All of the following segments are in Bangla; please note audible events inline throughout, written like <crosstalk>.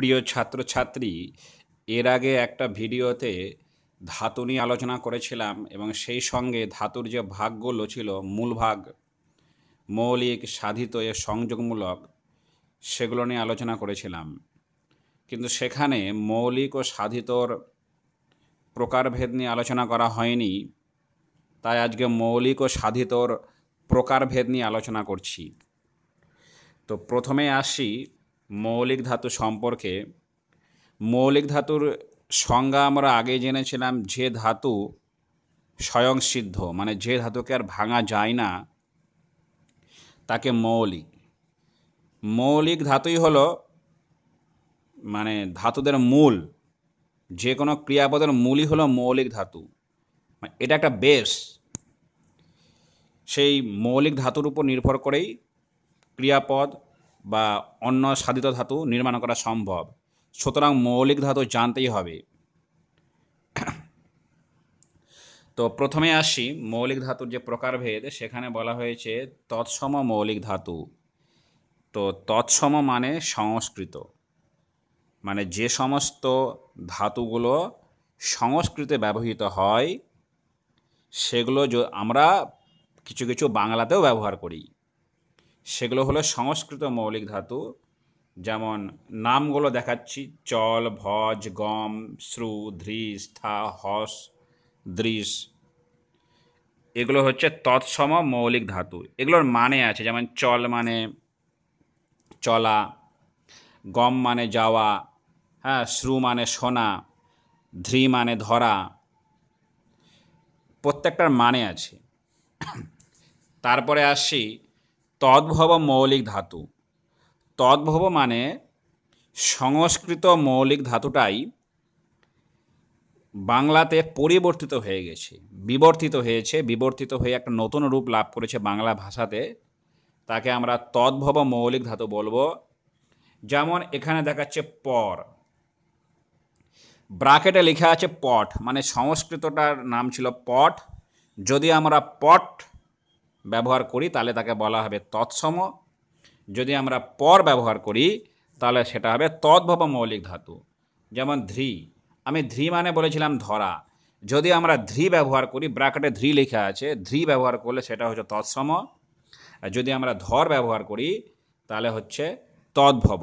প্রিয় ছাত্রছাত্রী এর আগে একটা ভিডিওতে ধাতু নিয়ে আলোচনা করেছিলাম এবং সেই সঙ্গে ধাতুর যে ভাগগুলো ছিল মূল ভাগ মৌলিক সাধিত এ সংযোগমূলক সেগুলো নিয়ে আলোচনা করেছিলাম কিন্তু সেখানে মৌলিক ও সাধিতর প্রকারভেদ নিয়ে আলোচনা করা হয়নি তাই আজকে মৌলিক ও সাধিতর প্রকারভেদ নিয়ে আলোচনা করছি তো প্রথমে আসি মৌলিক ধাতু সম্পর্কে মৌলিক ধাতুর সংজ্ঞা আমরা আগে জেনেছিলাম যে ধাতু স্বয়ংসিদ্ধ মানে যে ধাতুকে আর ভাঙা যায় না তাকে মৌলিক মৌলিক ধাতুই হল মানে ধাতুদের মূল যে কোনো ক্রিয়াপদের মূলই হলো মৌলিক ধাতু মানে এটা একটা বেশ সেই মৌলিক ধাতুর উপর নির্ভর করেই ক্রিয়াপদ বা অন্য সাধিত ধাতু নির্মাণ করা সম্ভব সুতরাং মৌলিক ধাতু জানতেই হবে তো প্রথমে আসি মৌলিক ধাতুর যে প্রকারভেদ সেখানে বলা হয়েছে তৎসম মৌলিক ধাতু তো তৎসম মানে সংস্কৃত মানে যে সমস্ত ধাতুগুলো সংস্কৃতে ব্যবহৃত হয় সেগুলো আমরা কিছু কিছু বাংলাতেও ব্যবহার করি সেগুলো হলো সংস্কৃত মৌলিক ধাতু যেমন নামগুলো দেখাচ্ছি চল ভজ গম শ্রু ধ্রিস থা হস দৃশ এগুলো হচ্ছে তৎসম মৌলিক ধাতু এগুলোর মানে আছে যেমন চল মানে চলা গম মানে যাওয়া হ্যাঁ শ্রু মানে শোনা ধৃ মানে ধরা প্রত্যেকটার মানে আছে তারপরে আসি তদ্ভব মৌলিক ধাতু তদ্ভব মানে সংস্কৃত মৌলিক ধাতুটাই বাংলাতে পরিবর্তিত হয়ে গেছে বিবর্তিত হয়েছে বিবর্তিত হয়ে একটা নতুন রূপ লাভ করেছে বাংলা ভাষাতে তাকে আমরা তদ্ভব মৌলিক ধাতু বলবো যেমন এখানে দেখাচ্ছে পর ব্রাকেটে লেখা আছে পট মানে সংস্কৃতটার নাম ছিল পট যদি আমরা পট ব্যবহার করি তাহলে তাকে বলা হবে তৎসম যদি আমরা পর ব্যবহার করি তাহলে সেটা হবে তদ্ভব মৌলিক ধাতু যেমন ধ্রি আমি ধ্রি মানে বলেছিলাম ধরা যদি আমরা ধ্রি ব্যবহার করি ব্র্যাকেটে ধ্রি লেখা আছে ধ্রি ব্যবহার করলে সেটা হচ্ছে তৎসম আর যদি আমরা ধর ব্যবহার করি তাহলে হচ্ছে তদ্ভব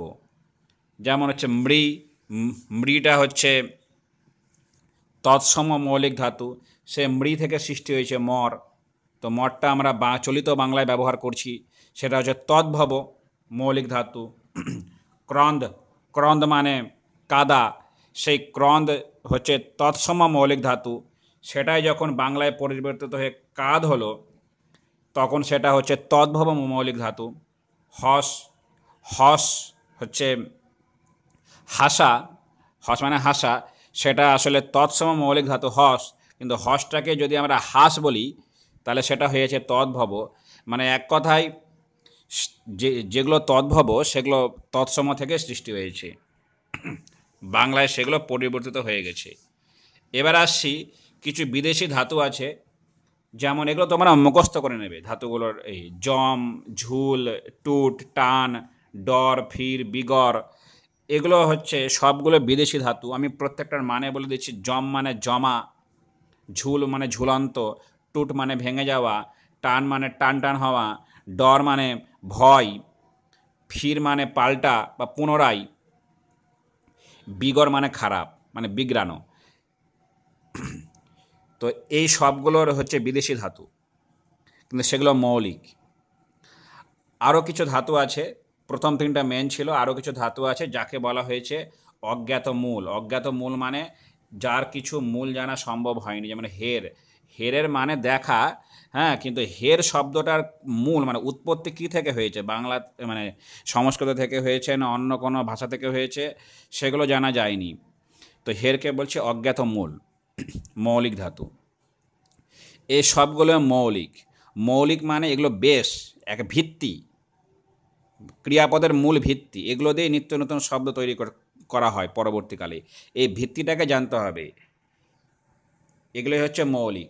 যেমন হচ্ছে মৃ মৃটা হচ্ছে তৎসম মৌলিক ধাতু সে মৃ থেকে সৃষ্টি হয়েছে মর তো মঠটা আমরা বা চলিত বাংলায় ব্যবহার করছি সেটা হচ্ছে তদ্ভব মৌলিক ধাতু ক্রন্দ ক্রন্দ মানে কাদা সেই ক্রন্দ হচ্ছে তৎসম মৌলিক ধাতু সেটাই যখন বাংলায় পরিবর্তিত হয়ে কাদ হলো তখন সেটা হচ্ছে তদ্ভব মৌলিক ধাতু হস হস হচ্ছে হাসা হস মানে হাসা সেটা আসলে তৎসম মৌলিক ধাতু হস কিন্তু হসটাকে যদি আমরা হাস বলি তাহলে সেটা হয়েছে তদ্ভব মানে এক কথায় যে যেগুলো তদ্ভব সেগুলো তৎসম থেকে সৃষ্টি হয়েছে বাংলায় সেগুলো পরিবর্তিত হয়ে গেছে এবার আসছি কিছু বিদেশি ধাতু আছে যেমন এগুলো তোমরা মুখস্থ করে নেবে ধাতুগুলোর এই জম ঝুল টুট টান ডর ফির বিগর এগুলো হচ্ছে সবগুলো বিদেশি ধাতু আমি প্রত্যেকটার মানে বলে দিচ্ছি জম মানে জমা ঝুল মানে ঝুলন্ত টুট মানে ভেঙে যাওয়া টান মানে টান টান হওয়া ডর মানে ভয় ফির মানে পাল্টা বা পুনরায় বিগর মানে খারাপ মানে বিগড়ানো তো এই সবগুলোর হচ্ছে বিদেশি ধাতু কিন্তু সেগুলো মৌলিক আরও কিছু ধাতু আছে প্রথম তিনটা মেন ছিল আরও কিছু ধাতু আছে যাকে বলা হয়েছে অজ্ঞাত মূল অজ্ঞাত মূল মানে যার কিছু মূল জানা সম্ভব হয়নি যেমন হের হেরের মানে দেখা হ্যাঁ কিন্তু হের শব্দটার মূল মানে উৎপত্তি কী থেকে হয়েছে বাংলা মানে সংস্কৃত থেকে হয়েছে না অন্য কোনো ভাষা থেকে হয়েছে সেগুলো জানা যায়নি তো হেরকে বলছে অজ্ঞাত মূল <clears throat> মৌলিক ধাতু এই সবগুলো মৌলিক মৌলিক মানে এগুলো বেশ এক ভিত্তি ক্রিয়াপদের মূল ভিত্তি এগুলো দিয়ে নিত্য নতুন শব্দ তৈরি করা হয় পরবর্তীকালে এই ভিত্তিটাকে জানতে হবে এগুলোই হচ্ছে মৌলিক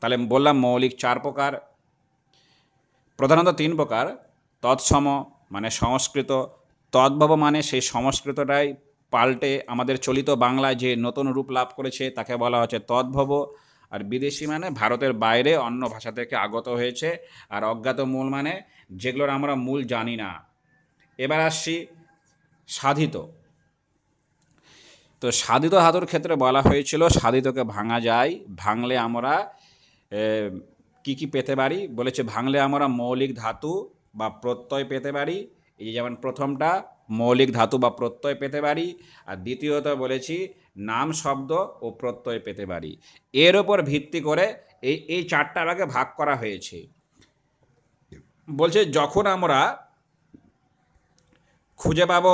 তাহলে বললাম মৌলিক চার প্রকার প্রধানত তিন প্রকার তৎসম মানে সংস্কৃত তদ্ভব মানে সেই সংস্কৃতটাই পাল্টে আমাদের চলিত বাংলায় যে নতুন রূপ লাভ করেছে তাকে বলা হচ্ছে তদ্ভব আর বিদেশি মানে ভারতের বাইরে অন্য ভাষা থেকে আগত হয়েছে আর অজ্ঞাত মূল মানে যেগুলোর আমরা মূল জানি না এবার আসছি সাধিত তো সাধিত ধাতুর ক্ষেত্রে বলা হয়েছিল সাধিতকে ভাঙা যায় ভাঙলে আমরা কি কি পেতে পারি বলেছে ভাঙলে আমরা মৌলিক ধাতু বা প্রত্যয় পেতে পারি এই যেমন প্রথমটা মৌলিক ধাতু বা প্রত্যয় পেতে পারি আর দ্বিতীয়ত বলেছি নাম শব্দ ও প্রত্যয় পেতে পারি এর ওপর ভিত্তি করে এই এই চারটা ভাগে ভাগ করা হয়েছে বলছে যখন আমরা খুঁজে পাব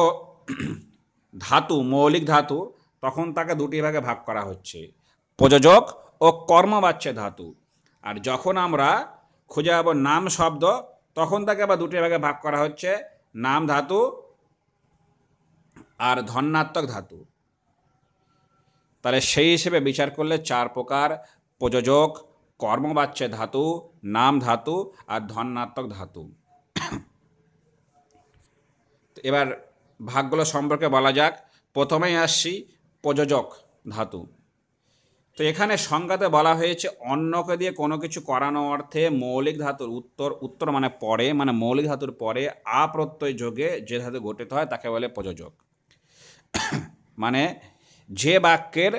ধাতু মৌলিক ধাতু তখন তাকে দুটি ভাগে ভাগ করা হচ্ছে প্রযোজক ও কর্মবাচ্য ধাতু আর যখন আমরা খুঁজে পাবো নাম শব্দ তখন তাকে আবার দুটি ভাগে ভাগ করা হচ্ছে নাম ধাতু আর ধন্যাত্মক ধাতু তাহলে সেই হিসেবে বিচার করলে চার প্রকার প্রযোজক কর্মবাচ্যে ধাতু নাম ধাতু আর ধন্যাত্মক ধাতু এবার ভাগগুলো সম্পর্কে বলা যাক প্রথমেই আসছি প্রযোজক ধাতু তো এখানে সংজ্ঞাতে বলা হয়েছে অন্যকে দিয়ে কোনো কিছু করানো অর্থে মৌলিক ধাতুর উত্তর উত্তর মানে পরে মানে মৌলিক ধাতুর পরে আপ্রত্যয় যোগে যে ধাতু গঠিত হয় তাকে বলে প্রযোজক <coughs> মানে যে বাক্যের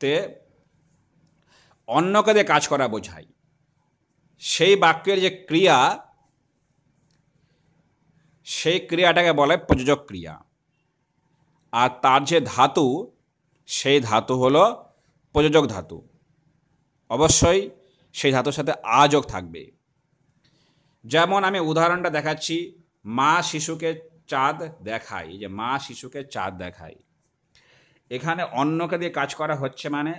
তে অন্যকে দিয়ে কাজ করা বোঝায় সেই বাক্যের যে ক্রিয়া সেই ক্রিয়াটাকে বলে প্রযোজক ক্রিয়া আর তার যে ধাতু সেই ধাতু হলো প্রযোজক ধাতু অবশ্যই সেই ধাতুর সাথে আযোগ থাকবে যেমন আমি উদাহরণটা দেখাচ্ছি মা শিশুকে চাঁদ দেখাই যে মা শিশুকে চাঁদ দেখাই এখানে অন্যকে দিয়ে কাজ করা হচ্ছে মানে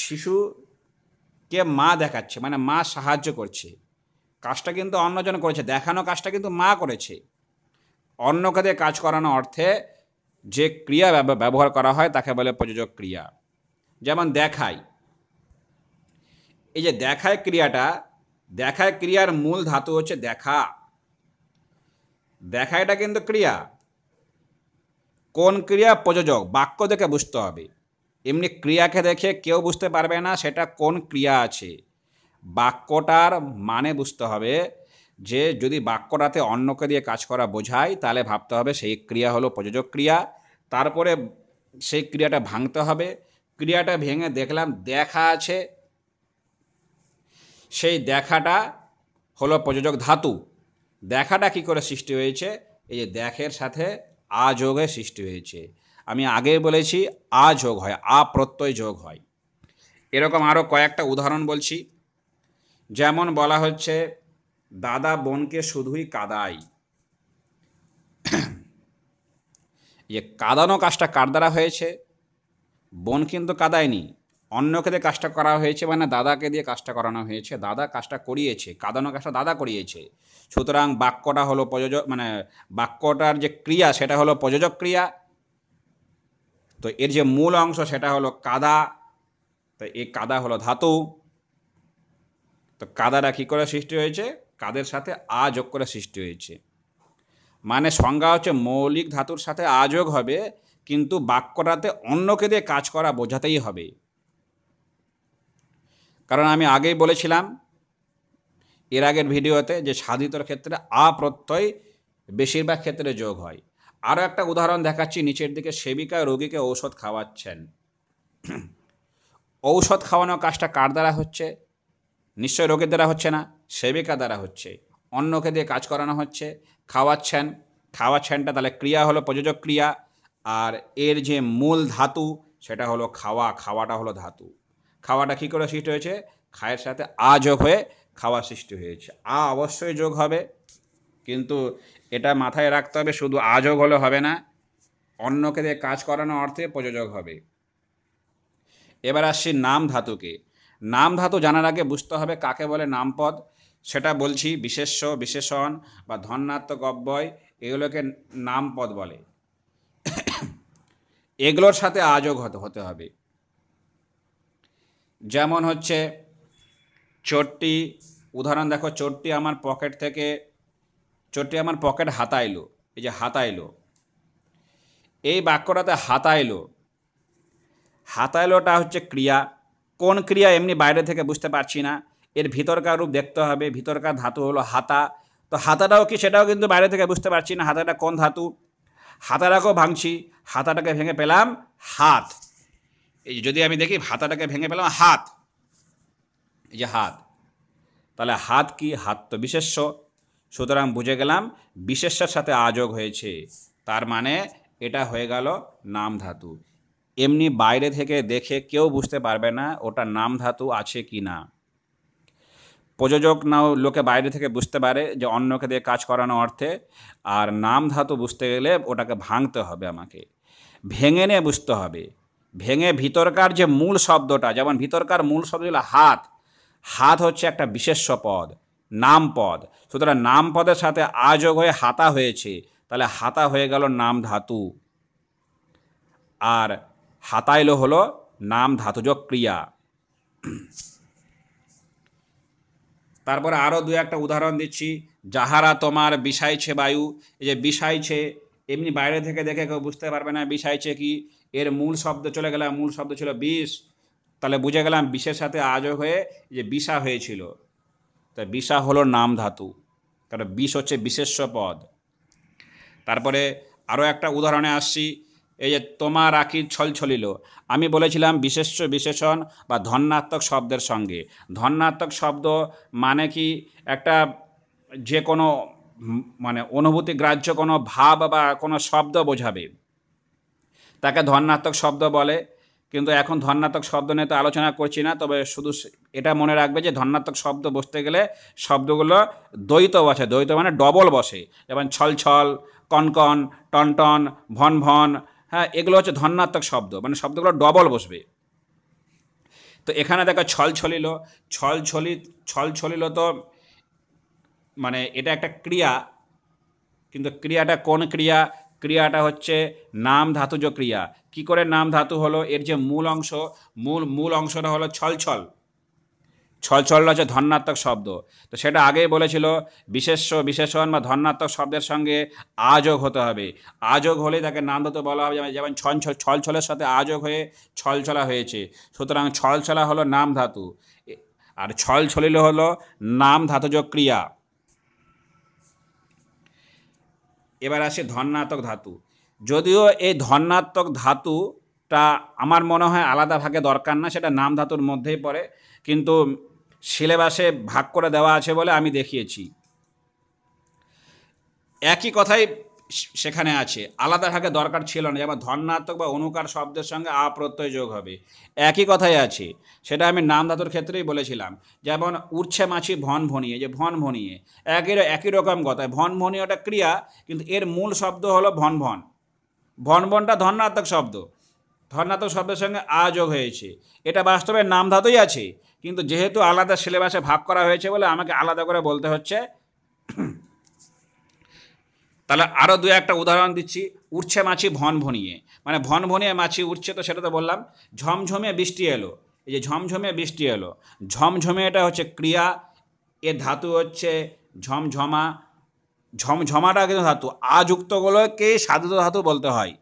শিশুকে মা দেখাচ্ছে মানে মা সাহায্য করছে কাজটা কিন্তু অন্যজন করেছে দেখানো কাজটা কিন্তু মা করেছে অন্যকে দিয়ে কাজ করানো অর্থে যে ক্রিয়া ব্যবহার করা হয় তাকে বলে প্রযোজক ক্রিয়া যেমন দেখায় এই যে দেখায় ক্রিয়াটা দেখায় ক্রিয়ার মূল ধাতু হচ্ছে দেখা দেখা এটা কিন্তু ক্রিয়া কোন ক্রিয়া প্রযোজক বাক্য দেখে বুঝতে হবে এমনি ক্রিয়াকে দেখে কেউ বুঝতে পারবে না সেটা কোন ক্রিয়া আছে বাক্যটার মানে বুঝতে হবে যে যদি বাক্যটাতে অন্যকে দিয়ে কাজ করা বোঝায় তাহলে ভাবতে হবে সেই ক্রিয়া হলো প্রযোজক ক্রিয়া তারপরে সেই ক্রিয়াটা ভাঙতে হবে ক্রিয়াটা ভেঙে দেখলাম দেখা আছে সেই দেখাটা হলো প্রযোজক ধাতু দেখাটা কি করে সৃষ্টি হয়েছে এই যে দেখের সাথে আ যোগের সৃষ্টি হয়েছে আমি আগে বলেছি আ যোগ হয় আ প্রত্যয় যোগ হয় এরকম আরও কয়েকটা উদাহরণ বলছি যেমন বলা হচ্ছে দাদা বোনকে শুধুই কাদাই যে কাদানো কাজটা কার দ্বারা হয়েছে বোন কিন্তু কাদায়নি অন্যকে দিয়ে কাজটা করা হয়েছে মানে দাদাকে দিয়ে কাজটা করানো হয়েছে দাদা কাজটা করিয়েছে কাদানো কাজটা দাদা করিয়েছে সুতরাং বাক্যটা হলো প্রযোজক মানে বাক্যটার যে ক্রিয়া সেটা হলো প্রযোজক ক্রিয়া তো এর যে মূল অংশ সেটা হলো কাদা তো এই কাদা হলো ধাতু তো কাদাটা কী করে সৃষ্টি হয়েছে কাদের সাথে আযোগ করে সৃষ্টি হয়েছে মানে সংজ্ঞা হচ্ছে মৌলিক ধাতুর সাথে আযোগ হবে কিন্তু বাক্যটাতে অন্যকে দিয়ে কাজ করা বোঝাতেই হবে কারণ আমি আগেই বলেছিলাম এর আগের ভিডিওতে যে সাধিতর ক্ষেত্রে আ প্রত্যয় বেশিরভাগ ক্ষেত্রে যোগ হয় আরও একটা উদাহরণ দেখাচ্ছি নিচের দিকে সেবিকা রোগীকে ঔষধ খাওয়াচ্ছেন ঔষধ খাওয়ানোর কাজটা কার দ্বারা হচ্ছে নিশ্চয় রোগের দ্বারা হচ্ছে না সেবিকা দ্বারা হচ্ছে অন্যকে দিয়ে কাজ করানো হচ্ছে খাওয়াচ্ছেন খাওয়াচ্ছেনটা তাহলে ক্রিয়া হলো প্রযোজক ক্রিয়া আর এর যে মূল ধাতু সেটা হলো খাওয়া খাওয়াটা হলো ধাতু খাওয়াটা কী করে সৃষ্টি হয়েছে খায়ের সাথে আ যোগ হয়ে খাওয়া সৃষ্টি হয়েছে আ অবশ্যই যোগ হবে কিন্তু এটা মাথায় রাখতে হবে শুধু আ যোগ হলে হবে না অন্যকে দিয়ে কাজ করানো অর্থে প্রযোজক হবে এবার আসছি নাম ধাতুকে নাম ধাতু জানার আগে বুঝতে হবে কাকে বলে নামপদ সেটা বলছি বিশেষ্য বিশেষণ বা ধন্যাত্মক অব্যয় এগুলোকে নামপদ বলে এগুলোর সাথে আজও হতে হবে যেমন হচ্ছে চোরটি উদাহরণ দেখো চোরটি আমার পকেট থেকে চোরটি আমার পকেট হাতাইলো এই যে হাতাইলো এই বাক্যটাতে হাতাইলো হাতাইলোটা হচ্ছে ক্রিয়া কোন ক্রিয়া এমনি বাইরে থেকে বুঝতে পারছি না এর ভিতরকার রূপ দেখতে হবে ভিতরকার ধাতু হলো হাতা তো হাতাটাও কি সেটাও কিন্তু বাইরে থেকে বুঝতে পারছি না হাতাটা কোন ধাতু হাতাটাকেও ভাঙছি হাতাটাকে ভেঙে পেলাম হাত এই যদি আমি দেখি হাতাটাকে ভেঙে পেলাম হাত এই যে হাত তাহলে হাত কি হাত তো বিশেষ্য সুতরাং বুঝে গেলাম বিশেষ্যের সাথে আযোগ হয়েছে তার মানে এটা হয়ে গেল নাম ধাতু এমনি বাইরে থেকে দেখে কেউ বুঝতে পারবে না ওটা নাম ধাতু আছে কি না প্রযোজক নাও লোকে বাইরে থেকে বুঝতে পারে যে অন্যকে দিয়ে কাজ করানো অর্থে আর নাম ধাতু বুঝতে গেলে ওটাকে ভাঙতে হবে আমাকে ভেঙে নিয়ে বুঝতে হবে ভেঙে ভিতরকার যে মূল শব্দটা যেমন ভিতরকার মূল শব্দ হলো হাত হাত হচ্ছে একটা বিশেষ্য পদ নাম পদ সুতরাং নাম পদের সাথে আযোগ হয়ে হাতা হয়েছে তাহলে হাতা হয়ে গেল নাম ধাতু আর হাতাইলো হলো নাম ধাতুজক ক্রিয়া তারপরে আরও দু একটা উদাহরণ দিচ্ছি যাহারা তোমার বিষাইছে বায়ু এই যে বিষাইছে এমনি বাইরে থেকে দেখে কেউ বুঝতে পারবে না বিষাইছে কি এর মূল শব্দ চলে গেলাম মূল শব্দ ছিল বিষ তাহলে বুঝে গেলাম বিষের সাথে আজও হয়ে যে বিষা হয়েছিল তা বিষা হলো নাম ধাতু কারণ বিষ হচ্ছে বিশেষ্য পদ তারপরে আরও একটা উদাহরণে আসছি এই যে তোমার আঁকি ছল ছলিল আমি বলেছিলাম বিশেষ্য বিশেষণ বা ধন্যাত্মক শব্দের সঙ্গে ধন্যাত্মক শব্দ মানে কি একটা যে কোনো মানে অনুভূতি গ্রাহ্য কোনো ভাব বা কোনো শব্দ বোঝাবে তাকে ধন্যাত্মক শব্দ বলে কিন্তু এখন ধন্যাত্মক শব্দ নিয়ে তো আলোচনা করছি না তবে শুধু এটা মনে রাখবে যে ধন্যাত্মক শব্দ বসতে গেলে শব্দগুলো দ্বৈত বসে দ্বৈত মানে ডবল বসে যেমন ছলছল কনকন টনটন ভন ভন হ্যাঁ এগুলো হচ্ছে ধন্যাত্মক শব্দ মানে শব্দগুলো ডবল বসবে তো এখানে দেখো ছল ছলিল ছল ছলি ছল ছলিল তো মানে এটা একটা ক্রিয়া কিন্তু ক্রিয়াটা কোন ক্রিয়া ক্রিয়াটা হচ্ছে নাম ধাতুজ ক্রিয়া কি করে নাম ধাতু হলো এর যে মূল অংশ মূল মূল অংশটা হলো ছলছল ছলছল হচ্ছে ধন্যাত্মক শব্দ তো সেটা আগেই বলেছিল বিশেষ বিশেষণ বা ধন্যাত্মক শব্দের সঙ্গে আযোগ হতে হবে আযোগ হলে তাকে নান্দত বলা হবে যেমন ছল ছলছলের সাথে আযোগ হয়ে ছলছলা হয়েছে সুতরাং ছলছলা হলো নাম ধাতু আর ছল ছলিল হলো নাম ধাতুজ ক্রিয়া এবার আসে ধন্যাত্মক ধাতু যদিও এই ধন্যাত্মক ধাতুটা আমার মনে হয় আলাদা ভাগে দরকার না সেটা নাম ধাতুর মধ্যেই পড়ে কিন্তু সিলেবাসে ভাগ করে দেওয়া আছে বলে আমি দেখিয়েছি একই কথাই সেখানে আছে আলাদা ভাগে দরকার ছিল না যেমন ধর্নাত্মক বা অনুকার শব্দের সঙ্গে আপ্রত্যয় যোগ হবে একই কথাই আছে সেটা আমি নাম ধাতুর ক্ষেত্রেই বলেছিলাম যেমন উড়ছে মাছি ভন ভনিয়ে যে ভন ভনিয়ে একই একই রকম কথা ভন ভনীয়টা ক্রিয়া কিন্তু এর মূল শব্দ হলো ভন ভন ভন ভনটা ধর্নাত্মক শব্দ ধর্নাত্মক শব্দের সঙ্গে আ যোগ হয়েছে এটা বাস্তবে নাম ধাতুই আছে কিন্তু যেহেতু আলাদা সিলেবাসে ভাগ করা হয়েছে বলে আমাকে আলাদা করে বলতে হচ্ছে তাহলে আরও দু একটা উদাহরণ দিচ্ছি উঠছে মাছি ভন ভনিয়ে মানে ভন ভনিয়ে মাছি উঠছে তো সেটা তো বললাম ঝমঝমে বৃষ্টি এলো এই যে ঝমঝমে বৃষ্টি এলো ঝমঝমে এটা হচ্ছে ক্রিয়া এর ধাতু হচ্ছে ঝমঝমা ঝমঝমাটা কিন্তু ধাতু আযুক্তগুলোকে সাধু ধাতু বলতে হয়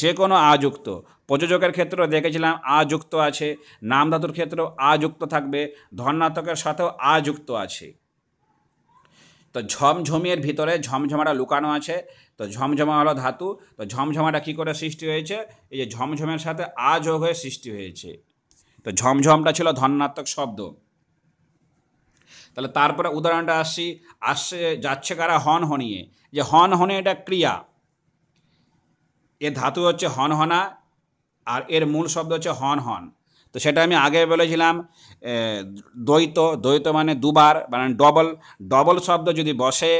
যে কোনো আযুক্ত প্রযোজকের ক্ষেত্রেও দেখেছিলাম আযুক্ত আছে নামধাতুর ক্ষেত্রেও আযুক্ত থাকবে ধর্নাতকের সাথেও আযুক্ত আছে তো ঝমঝমিয়ের ভিতরে ঝমঝমাটা লুকানো আছে তো ঝমঝমা হলো ধাতু তো ঝমঝমাটা কী করে সৃষ্টি হয়েছে এই যে ঝমঝমের সাথে আ যোগ হয়ে সৃষ্টি হয়েছে তো ঝমঝমটা ছিল ধনাত্মক শব্দ তাহলে তারপরে উদাহরণটা আসছি আসছে যাচ্ছে কারা হন হনিয়ে যে হন হনে এটা ক্রিয়া এর ধাতু হচ্ছে হনহনা আর এর মূল শব্দ হচ্ছে হন হন তো সেটা আমি আগে বলেছিলাম দ্বৈত দ্বৈত মানে দুবার মানে ডবল ডবল শব্দ যদি বসে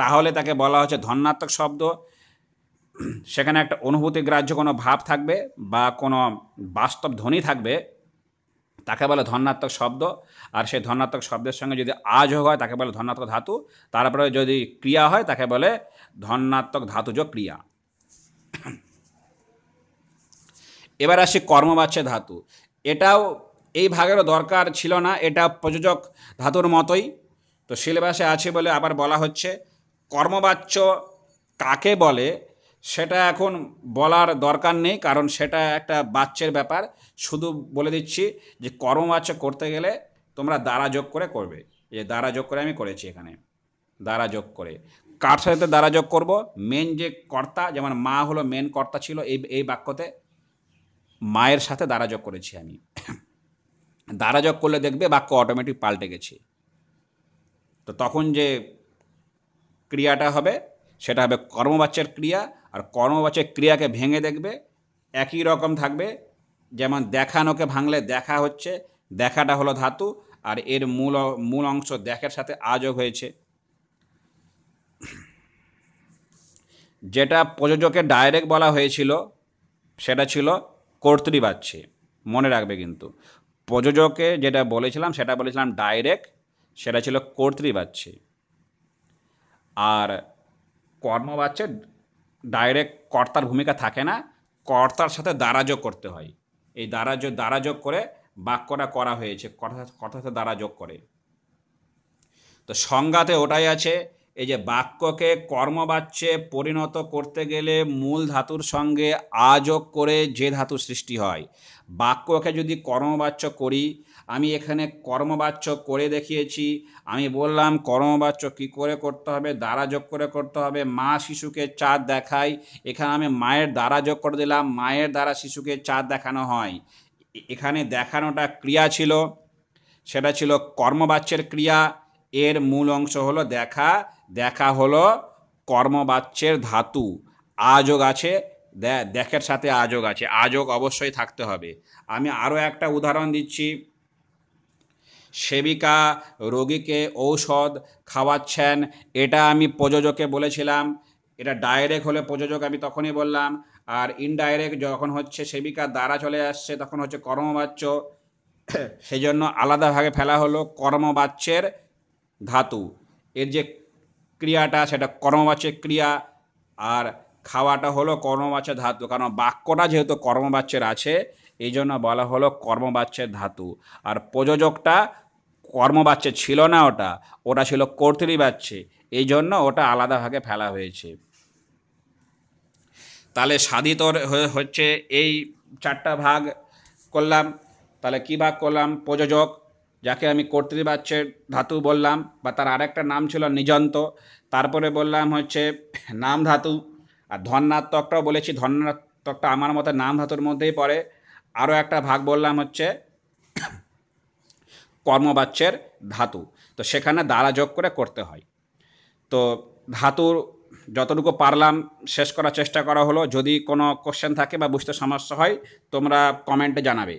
তাহলে তাকে বলা হচ্ছে ধন্যাত্মক শব্দ সেখানে একটা অনুভূতি গ্রাহ্য কোনো ভাব থাকবে বা কোনো বাস্তব ধ্বনি থাকবে তাকে বলে ধনাত্মক শব্দ আর সেই ধনাত্মক শব্দের সঙ্গে যদি আজও হয় তাকে বলে ধনাত্মক ধাতু তারপরে যদি ক্রিয়া হয় তাকে বলে ধনাত্মক ধাতুজ ক্রিয়া <coughs> এবার আসি কর্মবাচ্য ধাতু এটাও এই ভাগেরও দরকার ছিল না এটা প্রযোজক ধাতুর মতোই তো সিলেবাসে আছে বলে আবার বলা হচ্ছে কর্মবাচ্য কাকে বলে সেটা এখন বলার দরকার নেই কারণ সেটা একটা বাচ্চের ব্যাপার শুধু বলে দিচ্ছি যে কর্মবাচ্য করতে গেলে তোমরা দ্বারা যোগ করে করবে যে দ্বারা যোগ করে আমি করেছি এখানে দ্বারা যোগ করে কার সাথে দ্বারা যোগ করবো মেন যে কর্তা যেমন মা হলো মেন কর্তা ছিল এই এই বাক্যতে মায়ের সাথে দ্বারা যোগ করেছি আমি দ্বারা যোগ করলে দেখবে বাক্য অটোমেটিক পাল্টে গেছে তো তখন যে ক্রিয়াটা হবে সেটা হবে কর্মবাচ্যের ক্রিয়া আর কর্মবাচ্যের ক্রিয়াকে ভেঙে দেখবে একই রকম থাকবে যেমন দেখানোকে ভাঙলে দেখা হচ্ছে দেখাটা হলো ধাতু আর এর মূল মূল অংশ দেখের সাথে আজও হয়েছে যেটা প্রযোজকের ডাইরেক্ট বলা হয়েছিল সেটা ছিল কর্তৃবাচ্ছি মনে রাখবে কিন্তু প্রযোজকে যেটা বলেছিলাম সেটা বলেছিলাম ডাইরেক্ট সেটা ছিল কর্তৃবাচ্ছি আর কর্মবাচ্যে ডাইরেক্ট কর্তার ভূমিকা থাকে না কর্তার সাথে দ্বারাযোগ করতে হয় এই দ্বারাযোগ দ্বারাযোগ করে বাক্যটা করা হয়েছে কথা কথা দ্বারা যোগ করে তো সংজ্ঞাতে ওটাই আছে এই যে বাক্যকে কর্মবাচ্যে পরিণত করতে গেলে মূল ধাতুর সঙ্গে আযোগ করে যে ধাতু সৃষ্টি হয় বাক্যকে যদি কর্মবাচ্য করি আমি এখানে কর্মবাচ্য করে দেখিয়েছি আমি বললাম কর্মবাচ্য কি করে করতে হবে দ্বারা যোগ করে করতে হবে মা শিশুকে চাঁদ দেখাই এখানে আমি মায়ের দ্বারা যোগ করে দিলাম মায়ের দ্বারা শিশুকে চাঁদ দেখানো হয় এখানে দেখানোটা ক্রিয়া ছিল সেটা ছিল কর্মবাচ্যের ক্রিয়া এর মূল অংশ হলো দেখা দেখা হলো কর্মবাচ্যের ধাতু আযোগ আছে দেখের সাথে আযোগ আছে আযোগ অবশ্যই থাকতে হবে আমি আরও একটা উদাহরণ দিচ্ছি সেবিকা রোগীকে ঔষধ খাওয়াচ্ছেন এটা আমি প্রযোজকে বলেছিলাম এটা ডাইরেক্ট হলে প্রযোজক আমি তখনই বললাম আর ইনডাইরেক্ট যখন হচ্ছে সেবিকা দ্বারা চলে আসছে তখন হচ্ছে কর্মবাচ্য সেই জন্য আলাদাভাবে ফেলা হলো কর্মবাচ্যের ধাতু এর যে ক্রিয়াটা সেটা কর্মবাচ্যের ক্রিয়া আর খাওয়াটা হলো কর্মবাচ্যের ধাতু কারণ বাক্যটা যেহেতু কর্মবাচ্যের আছে এই জন্য বলা হলো কর্মবাচ্যের ধাতু আর প্রযোজকটা কর্মবাচ্যের ছিল না ওটা ওটা ছিল কর্তৃবাচ্যে এই জন্য ওটা আলাদা ভাগে ফেলা হয়েছে তাহলে সাধিত হচ্ছে এই চারটা ভাগ করলাম তাহলে কী ভাগ করলাম প্রযোজক যাকে আমি কর্তৃবাচ্যের ধাতু বললাম বা তার আরেকটা নাম ছিল নিজন্ত তারপরে বললাম হচ্ছে নাম ধাতু আর ধন্যাত্মকটাও বলেছি ধন্যাত্মকটা আমার মতো নাম ধাতুর মধ্যেই পড়ে আরও একটা ভাগ বললাম হচ্ছে কর্মবাচ্যের ধাতু তো সেখানে দ্বারা যোগ করে করতে হয় তো ধাতুর যতটুকু পারলাম শেষ করার চেষ্টা করা হলো যদি কোনো কোশ্চেন থাকে বা বুঝতে সমস্যা হয় তোমরা কমেন্টে জানাবে